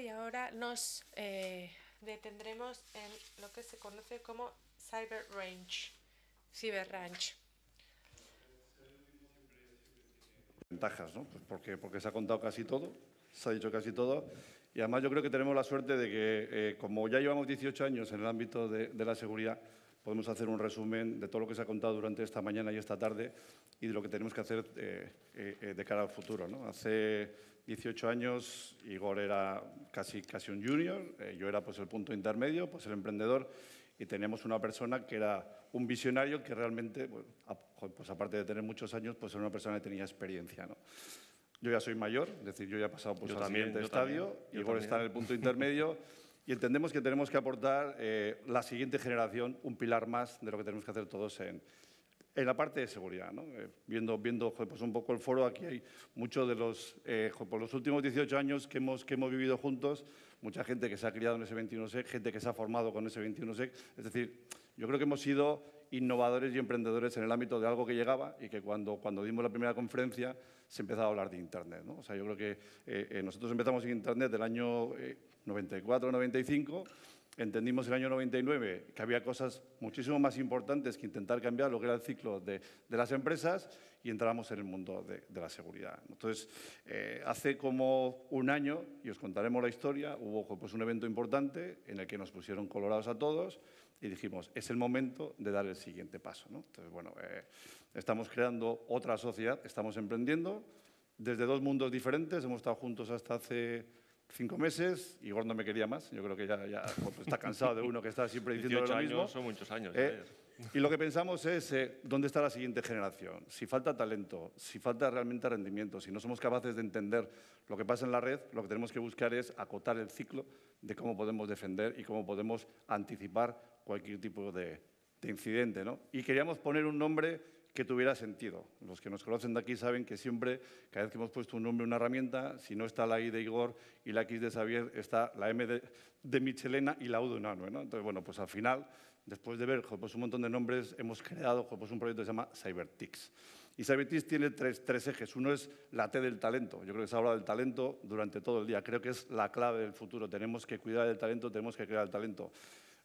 y ahora nos eh, detendremos en lo que se conoce como Cyber Range, Cyber Range. Ventajas, ¿no? Pues porque, porque se ha contado casi todo, se ha dicho casi todo. Y además yo creo que tenemos la suerte de que, eh, como ya llevamos 18 años en el ámbito de, la seguridad, podemos hacer un resumen de todo lo que se ha contado durante esta mañana y esta tarde y de lo que tenemos que hacer eh, de cara al futuro. ¿no? Hace 18 años, Igor era casi, casi un junior, eh, yo era pues el punto intermedio, pues el emprendedor, y teníamos una persona que era un visionario que realmente, pues aparte de tener muchos años, pues era una persona que tenía experiencia, ¿no? Yo ya soy mayor, es decir, yo ya he pasado pues, al siguiente estadio, Igor está en el punto intermedio, y entendemos que tenemos que aportar eh, la siguiente generación un pilar más de lo que tenemos que hacer todos en, en la parte de seguridad. Eh, viendo viendo pues, un poco el foro, aquí hay muchos de los, eh, por los últimos 18 años que hemos, que hemos vivido juntos, mucha gente que se ha criado en ese 21SEC, gente que se ha formado con ese 21SEC. Es decir, yo creo que hemos sido innovadores y emprendedores en el ámbito de algo que llegaba y que cuando, cuando dimos la primera conferencia se empezaba a hablar de Internet. O sea, yo creo que eh, nosotros empezamos en Internet del año 94-95 entendimos el año 99 que había cosas muchísimo más importantes que intentar cambiar lo que era el ciclo de, de las empresas y entramos en el mundo de, la seguridad. Entonces, eh, hace como un año, y os contaremos la historia, hubo pues, un evento importante en el que nos pusieron colorados a todos y dijimos, es el momento de dar el siguiente paso. Entonces, bueno, eh, estamos creando otra sociedad, estamos emprendiendo desde dos mundos diferentes, hemos estado juntos hasta hace cinco meses, Igor no me quería más, yo creo que ya, pues, está cansado de uno que está siempre diciendo lo mismo. Años, son muchos años. Eh, y lo que pensamos es, eh, ¿dónde está la siguiente generación? Si falta talento, si falta realmente rendimiento, si no somos capaces de entender lo que pasa en la red, lo que tenemos que buscar es acotar el ciclo de cómo podemos defender y cómo podemos anticipar cualquier tipo de, incidente. Y queríamos poner un nombre que tuviera sentido. Los que nos conocen de aquí saben que siempre, cada vez que hemos puesto un nombre una herramienta, si no está la I de Igor y la X de Xavier, está la M de, Michelena y la U de Nano, Entonces, bueno, pues al final, después de ver pues, un montón de nombres, hemos creado pues, un proyecto que se llama Cybertix. Y Cybertix tiene tres, tres ejes. Uno es la T del talento. Yo creo que se ha hablado del talento durante todo el día. Creo que es la clave del futuro. Tenemos que cuidar del talento, tenemos que crear el talento.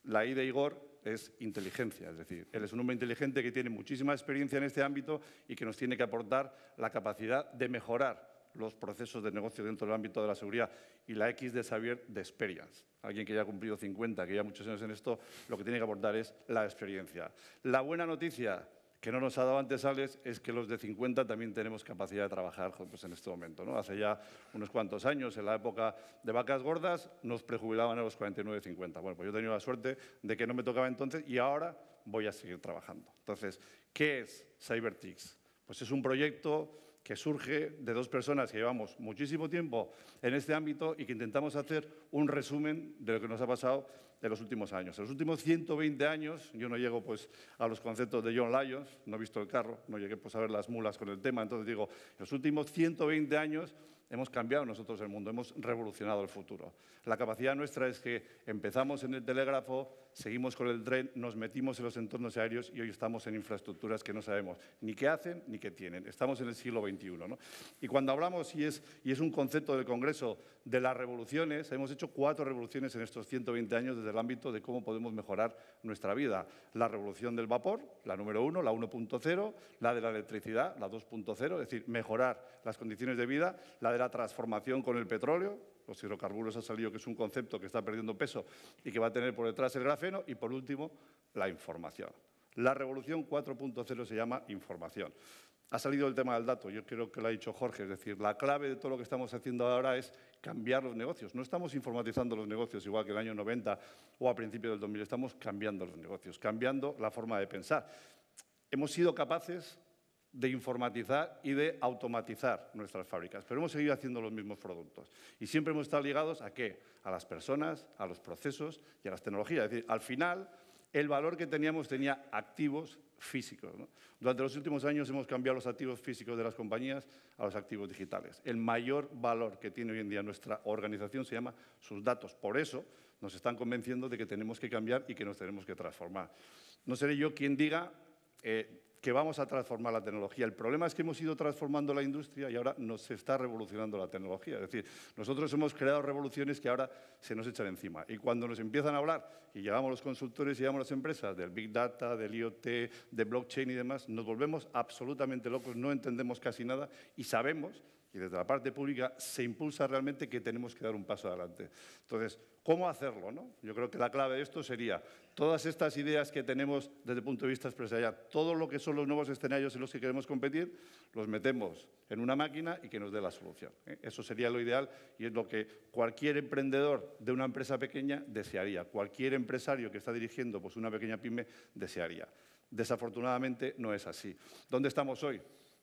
La I de Igor es inteligencia, es decir, él es un hombre inteligente que tiene muchísima experiencia en este ámbito y que nos tiene que aportar la capacidad de mejorar los procesos de negocio dentro del ámbito de la seguridad y la X de Xavier de experience. Alguien que ya ha cumplido 50, que ya muchos años en esto, lo que tiene que aportar es la experiencia. La buena noticia que no nos ha dado antes antesales es que los de 50 también tenemos capacidad de trabajar pues, en este momento. ¿no? Hace ya unos cuantos años, en la época de vacas gordas, nos prejubilaban a los 49 50. Bueno, pues yo he tenido la suerte de que no me tocaba entonces y ahora voy a seguir trabajando. Entonces, ¿qué es CyberTix? Pues es un proyecto que surge de dos personas que llevamos muchísimo tiempo en este ámbito y que intentamos hacer un resumen de lo que nos ha pasado de los últimos años. En los últimos 120 años, yo no llego pues, a los conceptos de John Lyons, no he visto el carro, no llegué pues, a ver las mulas con el tema, entonces digo, en los últimos 120 años Hemos cambiado nosotros el mundo, hemos revolucionado el futuro. La capacidad nuestra es que empezamos en el telégrafo, seguimos con el tren, nos metimos en los entornos aéreos y hoy estamos en infraestructuras que no sabemos ni qué hacen ni qué tienen. Estamos en el siglo XXI. ¿no? Y cuando hablamos, y es, y es un concepto del Congreso, de las revoluciones, hemos hecho cuatro revoluciones en estos 120 años desde el ámbito de cómo podemos mejorar nuestra vida. La revolución del vapor, la número uno, la 1.0, la de la electricidad, la 2.0, es decir, mejorar las condiciones de vida, la de la transformación con el petróleo, los hidrocarburos ha salido que es un concepto que está perdiendo peso y que va a tener por detrás el grafeno, y por último, la información. La revolución 4.0 se llama información. Ha salido el tema del dato, yo creo que lo ha dicho Jorge, es decir, la clave de todo lo que estamos haciendo ahora es cambiar los negocios. No estamos informatizando los negocios igual que en el año 90 o a principios del 2000, estamos cambiando los negocios, cambiando la forma de pensar. Hemos sido capaces de informatizar y de automatizar nuestras fábricas, pero hemos seguido haciendo los mismos productos. Y siempre hemos estado ligados a qué? A las personas, a los procesos y a las tecnologías. Es decir, al final, el valor que teníamos tenía activos físicos. Durante los últimos años hemos cambiado los activos físicos de las compañías a los activos digitales. El mayor valor que tiene hoy en día nuestra organización se llama sus datos. Por eso nos están convenciendo de que tenemos que cambiar y que nos tenemos que transformar. No seré yo quien diga... Eh, que vamos a transformar la tecnología. El problema es que hemos ido transformando la industria y ahora nos está revolucionando la tecnología. Es decir, nosotros hemos creado revoluciones que ahora se nos echan encima. Y cuando nos empiezan a hablar, y llevamos los consultores y llevamos las empresas del Big Data, del IoT, de blockchain y demás, nos volvemos absolutamente locos, no entendemos casi nada y sabemos y desde la parte pública se impulsa realmente que tenemos que dar un paso adelante. Entonces, ¿cómo hacerlo? No? Yo creo que la clave de esto sería todas estas ideas que tenemos desde el punto de vista empresarial, todo lo que son los nuevos escenarios en los que queremos competir, los metemos en una máquina y que nos dé la solución. ¿eh? Eso sería lo ideal y es lo que cualquier emprendedor de una empresa pequeña desearía, cualquier empresario que está dirigiendo pues, una pequeña pyme desearía. Desafortunadamente no es así. ¿Dónde estamos hoy?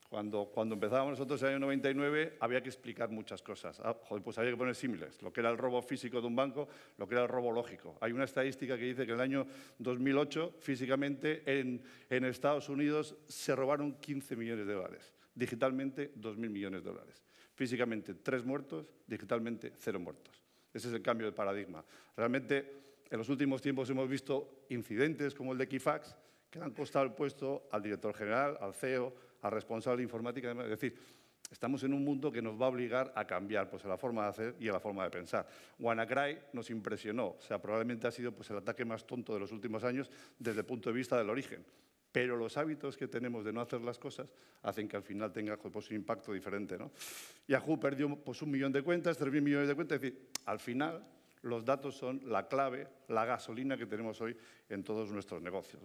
Cuando, empezábamos nosotros en el año 99 había que explicar muchas cosas. Ah, pues había que poner símiles. Lo que era el robo físico de un banco, lo que era el robo lógico. Hay una estadística que dice que en el año 2008 físicamente en, Estados Unidos se robaron 15 millones de dólares. Digitalmente 2.000 millones de dólares. Físicamente tres muertos, digitalmente cero muertos. Ese es el cambio de paradigma. Realmente en los últimos tiempos hemos visto incidentes como el de Equifax que le han costado el puesto al director general, al CEO, al responsable de informática. Es decir, estamos en un mundo que nos va a obligar a cambiar pues, a la forma de hacer y a la forma de pensar. WannaCry nos impresionó. O sea, probablemente ha sido pues, el ataque más tonto de los últimos años desde el punto de vista del origen. Pero los hábitos que tenemos de no hacer las cosas hacen que al final tenga pues, un impacto diferente. ¿no? Yahoo perdió pues, un millón de cuentas, tres mil millones de cuentas. Es decir, al final los datos son la clave, la gasolina que tenemos hoy en todos nuestros negocios.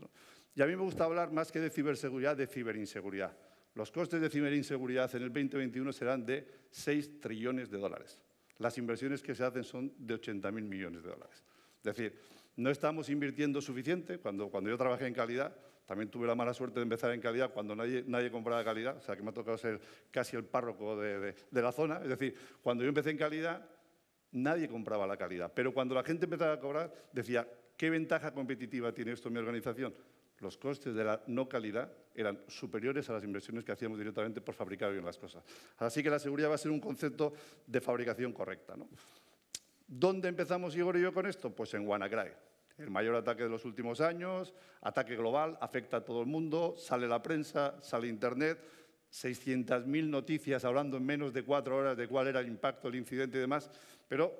Y a mí me gusta hablar más que de ciberseguridad, de ciberinseguridad. Los costes de ciberinseguridad en el 2021 serán de 6 trillones de dólares. Las inversiones que se hacen son de 80.000 millones de dólares. Es decir, no estamos invirtiendo suficiente. Cuando, cuando yo trabajé en calidad, también tuve la mala suerte de empezar en calidad cuando nadie, nadie compraba calidad, o sea que me ha tocado ser casi el párroco de la zona. Es decir, cuando yo empecé en calidad, nadie compraba la calidad. Pero cuando la gente empezaba a cobrar, decía, ¿qué ventaja competitiva tiene esto en mi organización? Los costes de la no calidad eran superiores a las inversiones que hacíamos directamente por fabricar bien las cosas. Así que la seguridad va a ser un concepto de fabricación correcta. ¿no? ¿Dónde empezamos Igor y yo con esto? Pues en WannaCry. El mayor ataque de los últimos años, ataque global, afecta a todo el mundo, sale la prensa, sale Internet, 600.000 noticias hablando en menos de cuatro horas de cuál era el impacto el incidente y demás, pero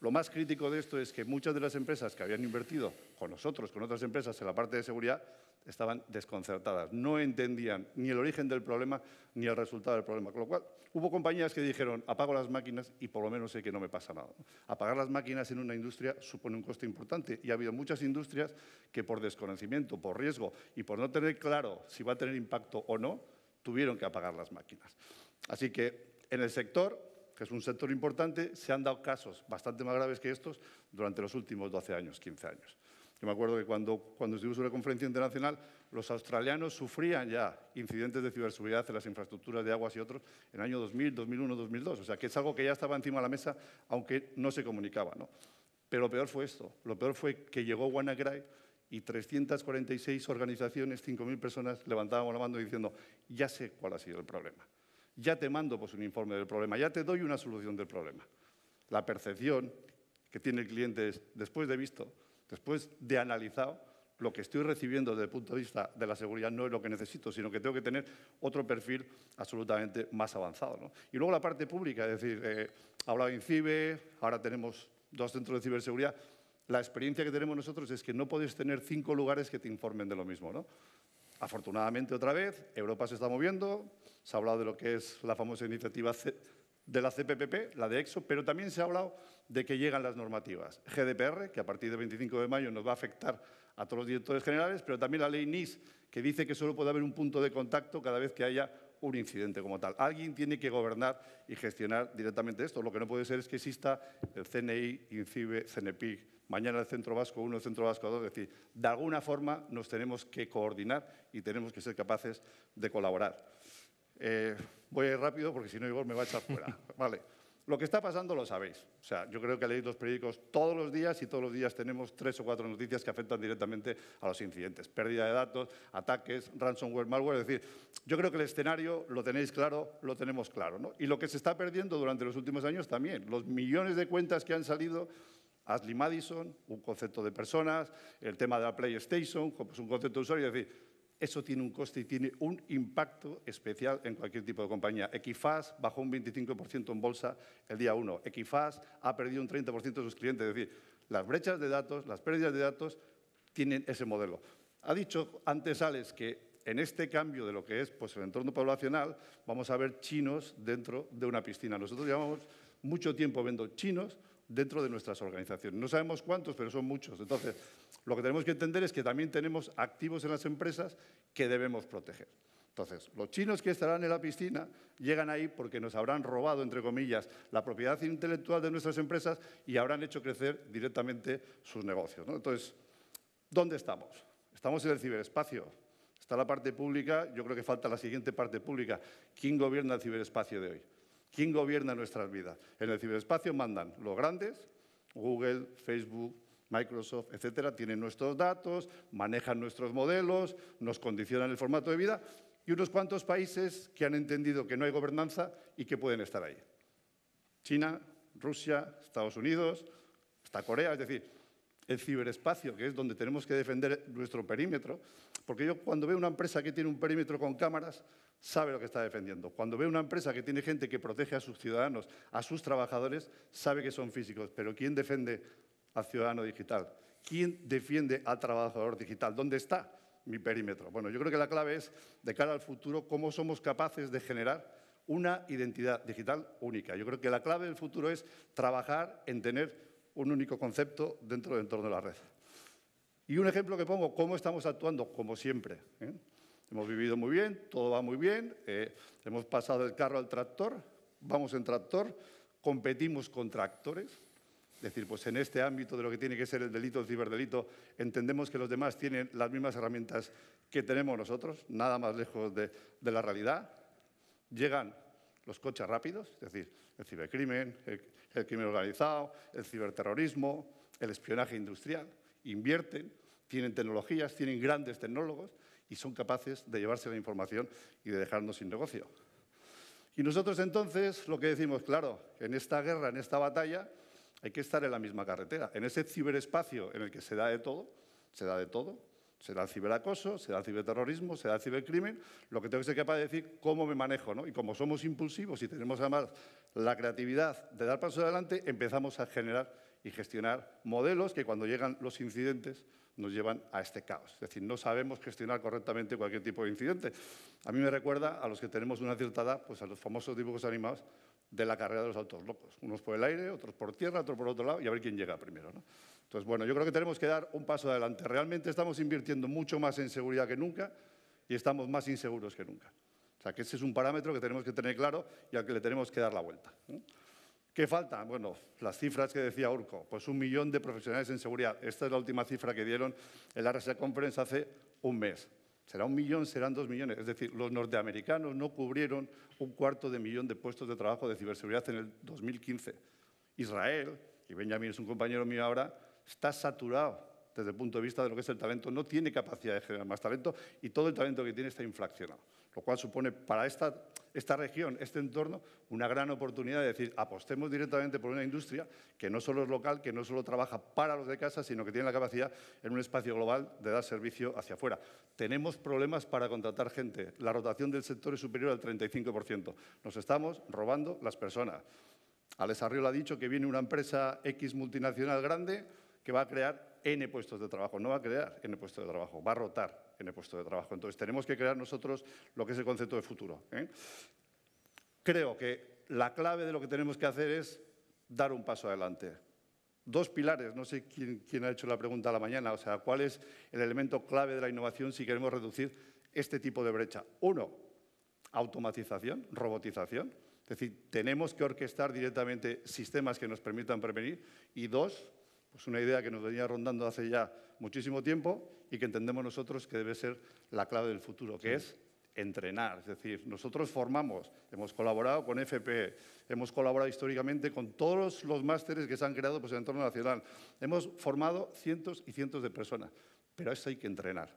lo más crítico de esto es que muchas de las empresas que habían invertido con nosotros, con otras empresas en la parte de seguridad, estaban desconcertadas, no entendían ni el origen del problema ni el resultado del problema. Con lo cual, hubo compañías que dijeron, apago las máquinas y por lo menos sé que no me pasa nada. Apagar las máquinas en una industria supone un coste importante y ha habido muchas industrias que por desconocimiento, por riesgo y por no tener claro si va a tener impacto o no, tuvieron que apagar las máquinas. Así que en el sector, que es un sector importante, se han dado casos bastante más graves que estos durante los últimos 12 años, 15 años. Yo me acuerdo que cuando, cuando estuvimos en una conferencia internacional, los australianos sufrían ya incidentes de ciberseguridad en las infraestructuras de aguas y otros en el año 2000, 2001, 2002. O sea, que es algo que ya estaba encima de la mesa, aunque no se comunicaba. Pero lo peor fue esto. Lo peor fue que llegó WannaCry y 346 organizaciones, 5.000 personas levantábamos la mano diciendo, ya sé cuál ha sido el problema, ya te mando pues, un informe del problema, ya te doy una solución del problema. La percepción que tiene el cliente es, después de visto, después de analizado, lo que estoy recibiendo desde el punto de vista de la seguridad no es lo que necesito, sino que tengo que tener otro perfil absolutamente más avanzado. ¿no? Y luego la parte pública, es decir, eh, en INCIBE, ahora tenemos dos centros de ciberseguridad, la experiencia que tenemos nosotros es que no puedes tener cinco lugares que te informen de lo mismo. ¿no? Afortunadamente, otra vez, Europa se está moviendo, se ha hablado de lo que es la famosa iniciativa de la CPPP, la de EXO, pero también se ha hablado de que llegan las normativas. GDPR, que a partir del 25 de mayo nos va a afectar a todos los directores generales, pero también la ley NIS, que dice que solo puede haber un punto de contacto cada vez que haya un incidente como tal. Alguien tiene que gobernar y gestionar directamente esto. Lo que no puede ser es que exista el CNI, INCIBE, CNPIC, mañana el Centro Vasco 1, el Centro Vasco 2, es decir, de alguna forma nos tenemos que coordinar y tenemos que ser capaces de colaborar. Eh, voy a ir rápido porque si no Igor me va a echar fuera. Vale. Lo que está pasando lo sabéis. O sea, yo creo que leéis los periódicos todos los días y todos los días tenemos tres o cuatro noticias que afectan directamente a los incidentes. Pérdida de datos, ataques, ransomware, malware. Es decir, yo creo que el escenario lo tenéis claro, lo tenemos claro. ¿no? Y lo que se está perdiendo durante los últimos años también. Los millones de cuentas que han salido Ashley Madison, un concepto de personas, el tema de la PlayStation, pues un concepto de usuario, es decir, eso tiene un coste y tiene un impacto especial en cualquier tipo de compañía. Equifax bajó un 25% en bolsa el día 1. Equifax ha perdido un 30% de sus clientes. Es decir, las brechas de datos, las pérdidas de datos tienen ese modelo. Ha dicho antes Alex que en este cambio de lo que es pues, el entorno poblacional vamos a ver chinos dentro de una piscina. Nosotros llevamos mucho tiempo viendo chinos dentro de nuestras organizaciones. No sabemos cuántos, pero son muchos. Entonces, lo que tenemos que entender es que también tenemos activos en las empresas que debemos proteger. Entonces, los chinos que estarán en la piscina llegan ahí porque nos habrán robado, entre comillas, la propiedad intelectual de nuestras empresas y habrán hecho crecer directamente sus negocios. Entonces, ¿dónde estamos? Estamos en el ciberespacio. Está la parte pública, yo creo que falta la siguiente parte pública. ¿Quién gobierna el ciberespacio de hoy? ¿Quién gobierna nuestras vidas? En el ciberespacio mandan los grandes, Google, Facebook, Microsoft, etcétera, tienen nuestros datos, manejan nuestros modelos, nos condicionan el formato de vida y unos cuantos países que han entendido que no hay gobernanza y que pueden estar ahí. China, Rusia, Estados Unidos, hasta Corea, es decir, el ciberespacio, que es donde tenemos que defender nuestro perímetro, porque yo cuando veo una empresa que tiene un perímetro con cámaras, sabe lo que está defendiendo. Cuando veo una empresa que tiene gente que protege a sus ciudadanos, a sus trabajadores, sabe que son físicos. Pero ¿quién defiende al ciudadano digital? ¿Quién defiende al trabajador digital? ¿Dónde está mi perímetro? Bueno, yo creo que la clave es, de cara al futuro, cómo somos capaces de generar una identidad digital única. Yo creo que la clave del futuro es trabajar en tener un único concepto dentro del entorno de la red. Y un ejemplo que pongo, cómo estamos actuando, como siempre. ¿eh? Hemos vivido muy bien, todo va muy bien, eh, hemos pasado el carro al tractor, vamos en tractor, competimos con tractores. Es decir, pues en este ámbito de lo que tiene que ser el delito, el ciberdelito, entendemos que los demás tienen las mismas herramientas que tenemos nosotros, nada más lejos de, la realidad. Llegan los coches rápidos, es decir, el cibercrimen, el crimen organizado, el ciberterrorismo, el espionaje industrial invierten, tienen tecnologías, tienen grandes tecnólogos y son capaces de llevarse la información y de dejarnos sin negocio. Y nosotros entonces lo que decimos, claro, en esta guerra, en esta batalla, hay que estar en la misma carretera, en ese ciberespacio en el que se da de todo, se da de todo, se da el ciberacoso, se da el ciberterrorismo, se da el cibercrimen, lo que tengo que ser capaz de decir cómo me manejo, Y como somos impulsivos y tenemos además la creatividad de dar paso adelante, empezamos a generar y gestionar modelos que cuando llegan los incidentes nos llevan a este caos. Es decir, no sabemos gestionar correctamente cualquier tipo de incidente. A mí me recuerda a los que tenemos una cierta edad, pues a los famosos dibujos animados de la carrera de los autos locos. Unos por el aire, otros por tierra, otros por otro lado y a ver quién llega primero. ¿no? Entonces, bueno, yo creo que tenemos que dar un paso adelante. Realmente estamos invirtiendo mucho más en seguridad que nunca y estamos más inseguros que nunca. O sea, que ese es un parámetro que tenemos que tener claro y al que le tenemos que dar la vuelta. ¿Qué falta? Bueno, las cifras que decía Urco, pues un millón de profesionales en seguridad. Esta es la última cifra que dieron en la RSA Conference hace un mes. Será un millón, serán dos millones. Es decir, los norteamericanos no cubrieron un cuarto de millón de puestos de trabajo de ciberseguridad en el 2015. Israel, y Benjamin es un compañero mío ahora, está saturado desde el punto de vista de lo que es el talento. No tiene capacidad de generar más talento y todo el talento que tiene está inflacionado lo cual supone para esta, esta región, este entorno, una gran oportunidad de decir, apostemos directamente por una industria que no solo es local, que no solo trabaja para los de casa, sino que tiene la capacidad en un espacio global de dar servicio hacia afuera. Tenemos problemas para contratar gente. La rotación del sector es superior al 35%. Nos estamos robando las personas. Alex le ha dicho que viene una empresa X multinacional grande que va a crear N puestos de trabajo. No va a crear N puestos de trabajo, va a rotar en el puesto de trabajo. Entonces, tenemos que crear nosotros lo que es el concepto de futuro. ¿eh? Creo que la clave de lo que tenemos que hacer es dar un paso adelante. Dos pilares, no sé quién, quién ha hecho la pregunta a la mañana, o sea, ¿cuál es el elemento clave de la innovación si queremos reducir este tipo de brecha? Uno, automatización, robotización. Es decir, tenemos que orquestar directamente sistemas que nos permitan prevenir. Y dos, es pues, una idea que nos venía rondando hace ya muchísimo tiempo y que entendemos nosotros que debe ser la clave del futuro, que es entrenar. Es decir, nosotros formamos, hemos colaborado con FP, hemos colaborado históricamente con todos los másteres que se han creado pues, en el entorno nacional. Hemos formado cientos y cientos de personas, pero a esto hay que entrenar.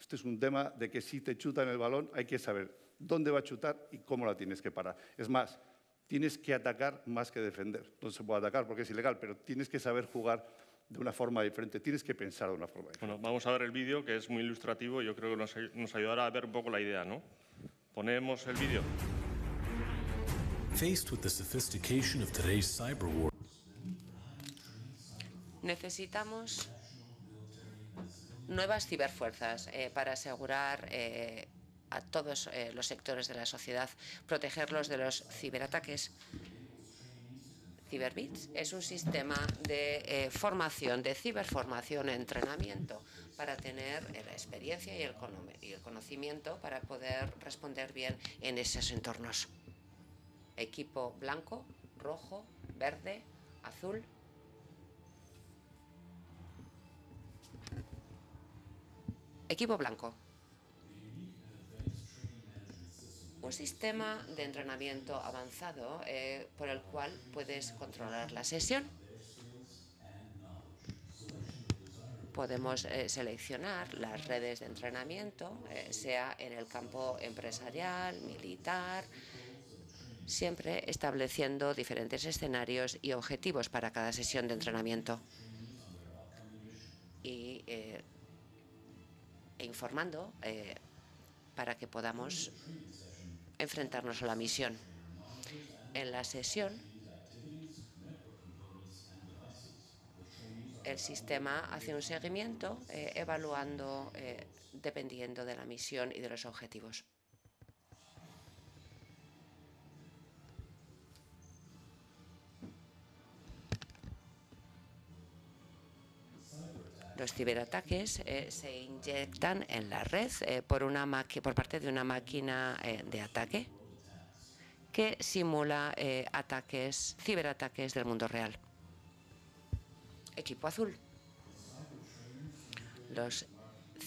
Este es un tema de que si te chutan el balón hay que saber dónde va a chutar y cómo la tienes que parar. Es más, tienes que atacar más que defender. No se puede atacar porque es ilegal, pero tienes que saber jugar de una forma diferente, tienes que pensar de una forma diferente. Bueno, vamos a ver el vídeo que es muy ilustrativo y yo creo que nos, nos ayudará a ver un poco la idea, ¿no? Ponemos el vídeo. Faced Necesitamos nuevas ciberfuerzas eh, para asegurar eh, a todos eh, los sectores de la sociedad, protegerlos de los ciberataques Cyberbits es un sistema de eh, formación, de ciberformación, entrenamiento, para tener la experiencia y el conocimiento para poder responder bien en esos entornos. Equipo blanco, rojo, verde, azul. Equipo blanco. un sistema de entrenamiento avanzado eh, por el cual puedes controlar la sesión. Podemos eh, seleccionar las redes de entrenamiento, eh, sea en el campo empresarial, militar, siempre estableciendo diferentes escenarios y objetivos para cada sesión de entrenamiento. e informando para que podamos enfrentarnos a la misión. En la sesión, el sistema hace un seguimiento eh, evaluando eh, dependiendo de la misión y de los objetivos. los ciberataques eh, se inyectan en la red eh, por, por parte de una máquina eh, de ataque que simula ataques, ciberataques del mundo real. Equipo azul. Los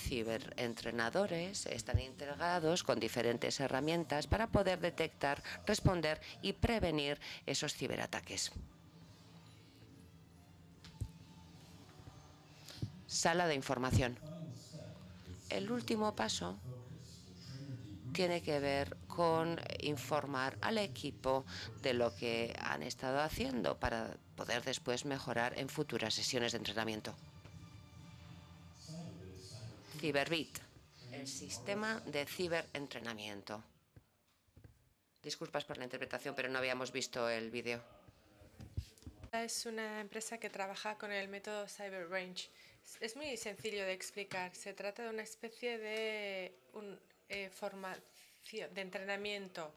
ciberentrenadores están integrados con diferentes herramientas para poder detectar, responder y prevenir esos ciberataques. sala de información. El último paso tiene que ver con informar al equipo de lo que han estado haciendo para poder después mejorar en futuras sesiones de entrenamiento. Ciberbit, el sistema de ciberentrenamiento. Disculpas por la interpretación, pero no habíamos visto el vídeo. Es una empresa que trabaja con el método CyberRange. Es muy sencillo de explicar. Se trata de una especie de eh, formación, de entrenamiento.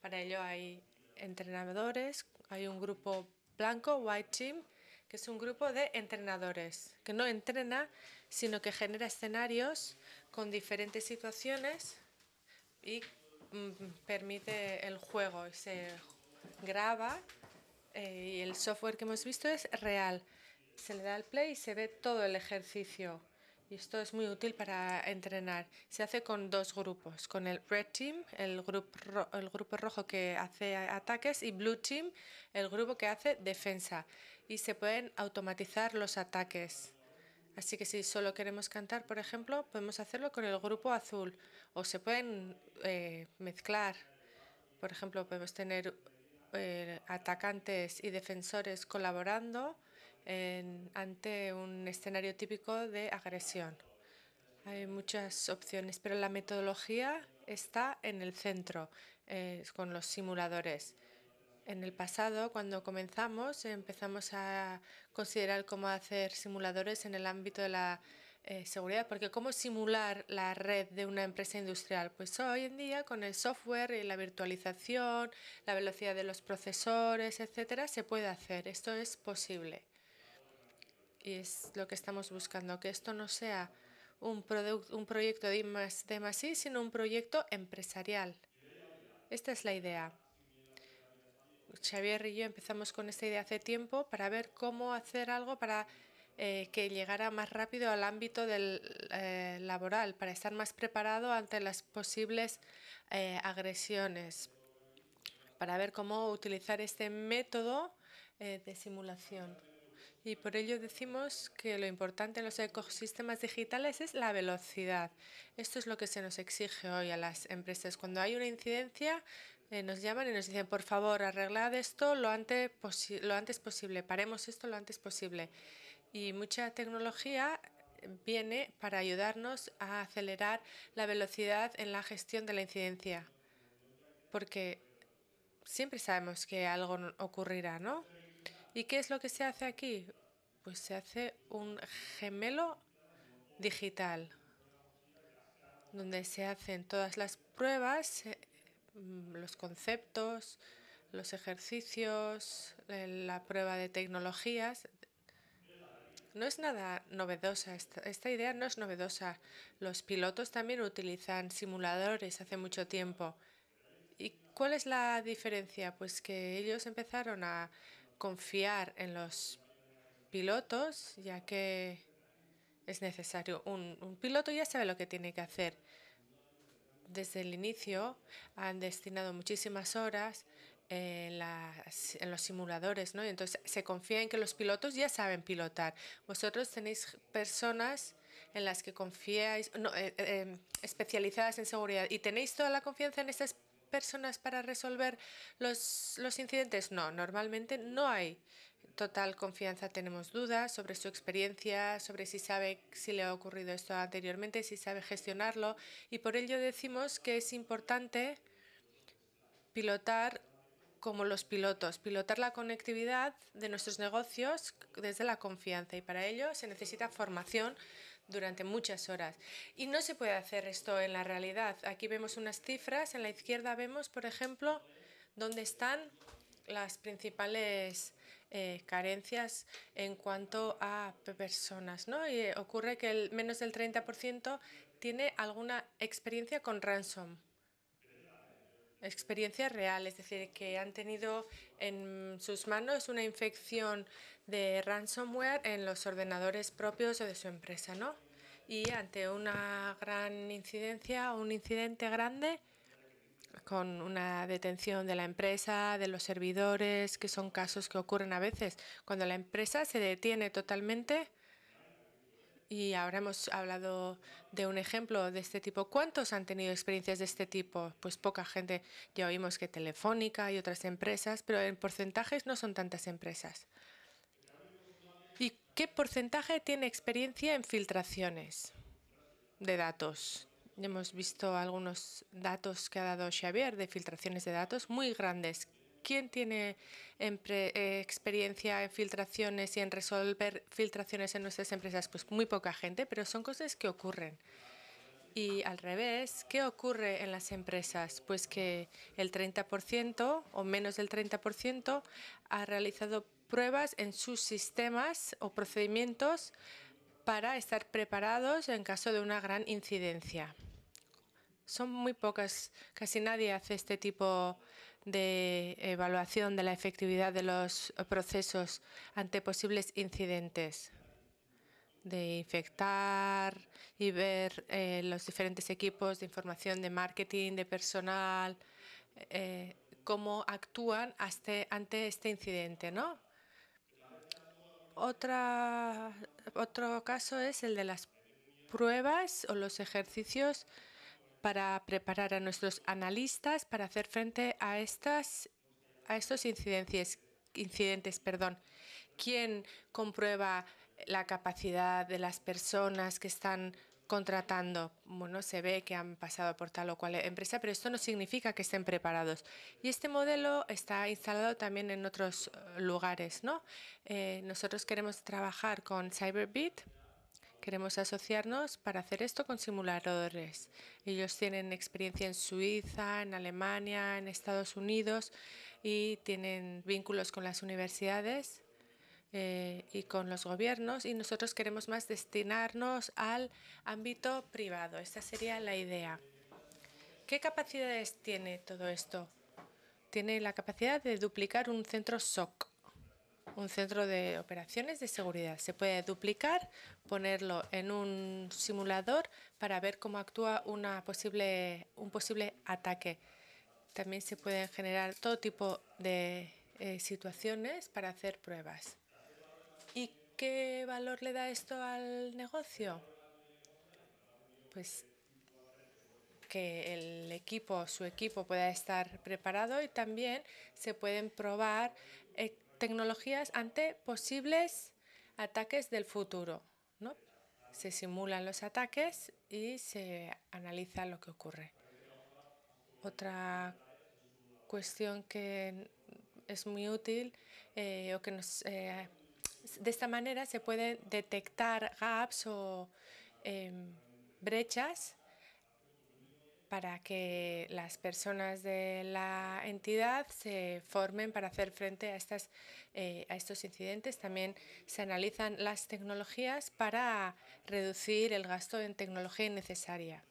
Para ello hay entrenadores, hay un grupo blanco, White Team, que es un grupo de entrenadores, que no entrena, sino que genera escenarios con diferentes situaciones y mm, permite el juego se graba eh, y el software que hemos visto es real se le da el play y se ve todo el ejercicio. Y esto es muy útil para entrenar. Se hace con dos grupos, con el Red Team, el grupo, rojo que hace ataques, y Blue Team, el grupo que hace defensa. Y se pueden automatizar los ataques. Así que si solo queremos cantar, por ejemplo, podemos hacerlo con el grupo azul. O se pueden eh, mezclar. Por ejemplo, podemos tener eh, atacantes y defensores colaborando ante un escenario típico de agresión. Hay muchas opciones, pero la metodología está en el centro, eh, con los simuladores. En el pasado, cuando comenzamos, empezamos a considerar cómo hacer simuladores en el ámbito de la eh, seguridad, porque cómo simular la red de una empresa industrial. Pues hoy en día, con el software y la virtualización, la velocidad de los procesores, etcétera, se puede hacer. Esto es posible y es lo que estamos buscando, que esto no sea un, un proyecto de más, de sino un proyecto empresarial. Esta es la idea. Xavier y yo empezamos con esta idea hace tiempo para ver cómo hacer algo para eh, que llegara más rápido al ámbito del, eh, laboral, para estar más preparado ante las posibles eh, agresiones, para ver cómo utilizar este método de simulación. Y por ello decimos que lo importante en los ecosistemas digitales es la velocidad. Esto es lo que se nos exige hoy a las empresas. Cuando hay una incidencia, eh, nos llaman y nos dicen, por favor, arreglad esto lo antes, lo antes posible, paremos esto lo antes posible. Y mucha tecnología viene para ayudarnos a acelerar la velocidad en la gestión de la incidencia. Porque siempre sabemos que algo ocurrirá, ¿no? ¿Y qué es lo que se hace aquí? Pues se hace un gemelo digital, donde se hacen todas las pruebas, eh, mm, los conceptos, los ejercicios, la prueba de tecnologías. No es nada novedosa, esta, idea no es novedosa. Los pilotos también utilizan simuladores hace mucho tiempo. ¿Y cuál es la diferencia? Pues que ellos empezaron a confiar en los pilotos, ya que es necesario. Un, piloto ya sabe lo que tiene que hacer. Desde el inicio han destinado muchísimas horas en, los simuladores, ¿no? Y entonces se confía en que los pilotos ya saben pilotar. Vosotros tenéis personas en las que confiáis, eh, eh, em, especializadas en seguridad, y tenéis toda la confianza en estas personas para resolver los, incidentes? No, normalmente no hay total confianza. Tenemos dudas sobre su experiencia, sobre si sabe si le ha ocurrido esto anteriormente, si sabe gestionarlo y por ello decimos que es importante pilotar como los pilotos, pilotar la conectividad de nuestros negocios desde la confianza y para ello se necesita formación durante muchas horas. Y no se puede hacer esto en la realidad. Aquí vemos unas cifras, en la izquierda vemos, por ejemplo, dónde están las principales eh, carencias en cuanto a personas. ¿no? Y ocurre que el menos del 30% tiene alguna experiencia con ransom experiencia real, es decir, que han tenido en sus manos una infección de ransomware en los ordenadores propios o de su empresa, ¿no? Y ante una gran incidencia o un incidente grande, con una detención de la empresa, de los servidores, que son casos que ocurren a veces, cuando la empresa se detiene totalmente y ahora hemos hablado de un ejemplo de este tipo. ¿Cuántos han tenido experiencias de este tipo? Pues poca gente. Ya oímos que Telefónica y otras empresas, pero en porcentajes no son tantas empresas. ¿Y qué porcentaje tiene experiencia en filtraciones de datos? Hemos visto algunos datos que ha dado Xavier de filtraciones de datos muy grandes. ¿Quién tiene em, eh, experiencia en filtraciones y en resolver filtraciones en nuestras empresas? Pues muy poca gente, pero son cosas que ocurren. Y al revés, ¿qué ocurre en las empresas? Pues que el 30% o menos del 30% ha realizado pruebas en sus sistemas o procedimientos para estar preparados en caso de una gran incidencia. Son muy pocas, casi nadie hace este tipo de de evaluación de la efectividad de los procesos ante posibles incidentes de infectar y ver eh, los diferentes equipos de información, de marketing, de personal, eh, cómo actúan ante este incidente. otro caso es el de las pruebas o los ejercicios para preparar a nuestros analistas para hacer frente a, estas, a estos incidentes, incidentes. Perdón. ¿Quién comprueba la capacidad de las personas que están contratando? Bueno, se ve que han pasado por tal o cual empresa, pero esto no significa que estén preparados. Y este modelo está instalado también en otros eh, lugares. ¿no? Eh, nosotros queremos trabajar con Cyberbit Queremos asociarnos para hacer esto con simuladores. Ellos tienen experiencia en Suiza, en Alemania, en Estados Unidos y tienen vínculos con las universidades eh, y con los gobiernos y nosotros queremos más destinarnos al ámbito privado. Esa sería la idea. ¿Qué capacidades tiene todo esto? Tiene la capacidad de duplicar un centro SOC un centro de operaciones de seguridad. Se puede duplicar, ponerlo en un simulador para ver cómo actúa una posible, un posible ataque. También se pueden generar todo tipo de eh, situaciones para hacer pruebas. ¿Y qué valor le da esto al negocio? Pues que el equipo, su equipo pueda estar preparado y también se pueden probar. Eh, tecnologías ante posibles ataques del futuro. Se simulan los ataques y se analiza lo que ocurre. Otra cuestión que es muy útil eh, o que eh, de esta manera se pueden detectar gaps o em, brechas para que las personas de la entidad se formen para hacer frente eh, a, estos incidentes. También se analizan las tecnologías para reducir el gasto en tecnología innecesaria.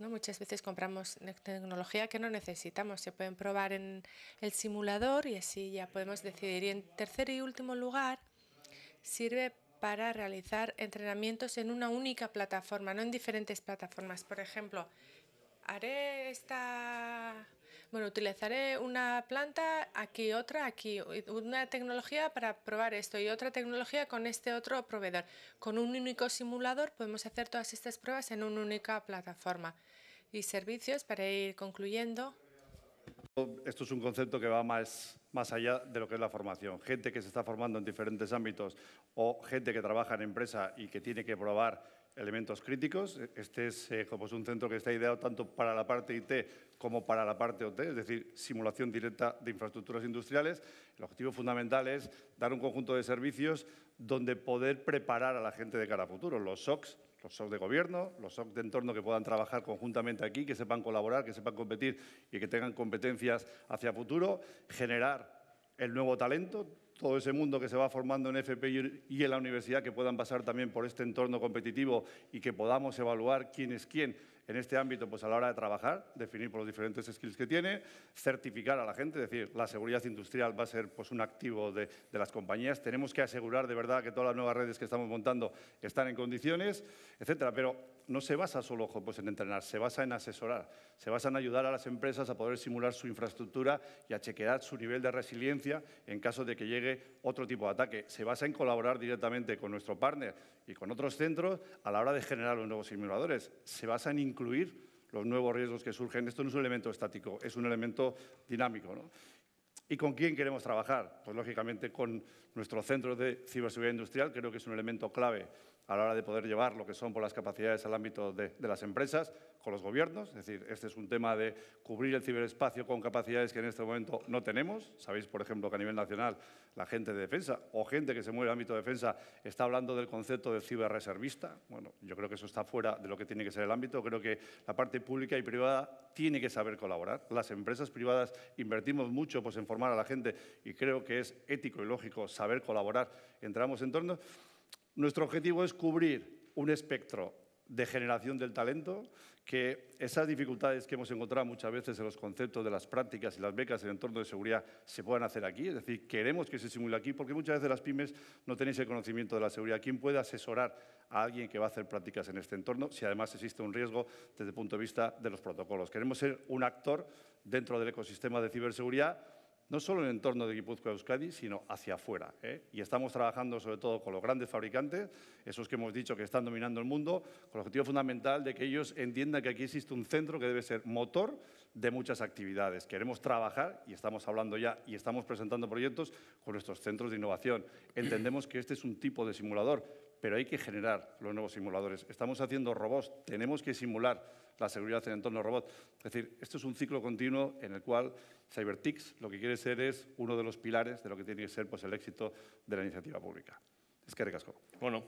Muchas veces compramos tecnología que no necesitamos. Se pueden probar en el simulador y así ya podemos decidir. Y en tercer y último lugar, sirve para realizar entrenamientos en una única plataforma, no en diferentes plataformas. Por ejemplo, haré esta, bueno, utilizaré una planta aquí, otra aquí, una tecnología para probar esto y otra tecnología con este otro proveedor. Con un único simulador podemos hacer todas estas pruebas en una única plataforma. Y servicios para ir concluyendo. Esto es un concepto que va más, más allá de lo que es la formación. Gente que se está formando en diferentes ámbitos o gente que trabaja en empresa y que tiene que probar elementos críticos. Este es eh, como es un centro que está ideado tanto para la parte IT como para la parte OT, es decir, simulación directa de infraestructuras industriales. El objetivo fundamental es dar un conjunto de servicios donde poder preparar a la gente de cara a futuro. Los SOCs, los SOCs de gobierno, los SOCs de entorno que puedan trabajar conjuntamente aquí, que sepan colaborar, que sepan competir y que tengan competencias hacia futuro. Generar el nuevo talento, todo ese mundo que se va formando en FP y en la universidad que puedan pasar también por este entorno competitivo y que podamos evaluar quién es quién en este ámbito, pues a la hora de trabajar, definir por los diferentes skills que tiene, certificar a la gente, es decir, la seguridad industrial va a ser pues, un activo de, las compañías, tenemos que asegurar de verdad que todas las nuevas redes que estamos montando están en condiciones, etcétera. Pero no se basa solo pues, en entrenar, se basa en asesorar, se basa en ayudar a las empresas a poder simular su infraestructura y a chequear su nivel de resiliencia en caso de que llegue otro tipo de ataque. Se basa en colaborar directamente con nuestro partner y con otros centros a la hora de generar los nuevos simuladores. Se basa en incluir los nuevos riesgos que surgen. Esto no es un elemento estático, es un elemento dinámico. ¿Y con quién queremos trabajar? Pues lógicamente con nuestro centro de ciberseguridad industrial, creo que es un elemento clave a la hora de poder llevar lo que son por las capacidades al ámbito de, las empresas con los gobiernos. Es decir, este es un tema de cubrir el ciberespacio con capacidades que en este momento no tenemos. Sabéis, por ejemplo, que a nivel nacional la gente de defensa o gente que se mueve en ámbito de defensa está hablando del concepto de ciberreservista. Bueno, yo creo que eso está fuera de lo que tiene que ser el ámbito. Creo que la parte pública y privada tiene que saber colaborar. Las empresas privadas invertimos mucho pues, en formar a la gente y creo que es ético y lógico saber colaborar entre ambos entornos. Nuestro objetivo es cubrir un espectro de generación del talento, que esas dificultades que hemos encontrado muchas veces en los conceptos de las prácticas y las becas en el entorno de seguridad se puedan hacer aquí. Es decir, queremos que se simule aquí porque muchas veces las pymes no tenéis el conocimiento de la seguridad. ¿Quién puede asesorar a alguien que va a hacer prácticas en este entorno si además existe un riesgo desde el punto de vista de los protocolos? Queremos ser un actor dentro del ecosistema de ciberseguridad no solo en el entorno de Guipúzcoa y Euskadi, sino hacia afuera. ¿eh? Y estamos trabajando sobre todo con los grandes fabricantes, esos que hemos dicho que están dominando el mundo, con el objetivo fundamental de que ellos entiendan que aquí existe un centro que debe ser motor de muchas actividades. Queremos trabajar, y estamos hablando ya, y estamos presentando proyectos con nuestros centros de innovación. Entendemos que este es un tipo de simulador, pero hay que generar los nuevos simuladores. Estamos haciendo robots, tenemos que simular la seguridad en el entorno robot. Es decir, esto es un ciclo continuo en el cual CyberTix lo que quiere ser es uno de los pilares de lo que tiene que ser pues, el éxito de la iniciativa pública. Es que Bueno,